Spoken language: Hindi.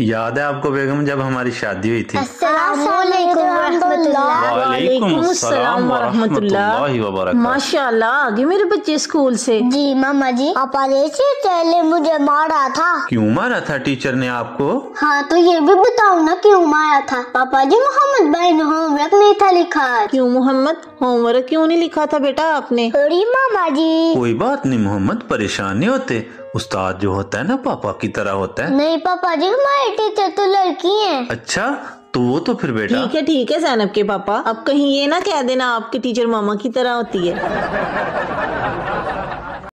याद है आपको बेगम जब हमारी शादी हुई थी माशाल्लाह आगे मेरे बच्चे स्कूल से जी मामा जी पापा पहले मुझे मारा था क्यों मारा था टीचर ने आपको हाँ तो ये भी बताओ ना क्यों मारा था पापा जी मोहम्मद भाई ने नहीं था लिखा क्यों मोहम्मद होमवर्क क्यों नहीं लिखा था बेटा आपने सॉरी मामा जी कोई बात नहीं मोहम्मद परेशान नहीं होते उस्ताद जो होता है ना पापा की तरह होता है नहीं पापा जी हमारे टीचर तो लड़की है अच्छा तो वो तो फिर बेटा ठीक है ठीक है सैनब के पापा अब कहीं ये ना कह देना आपके टीचर मामा की तरह होती है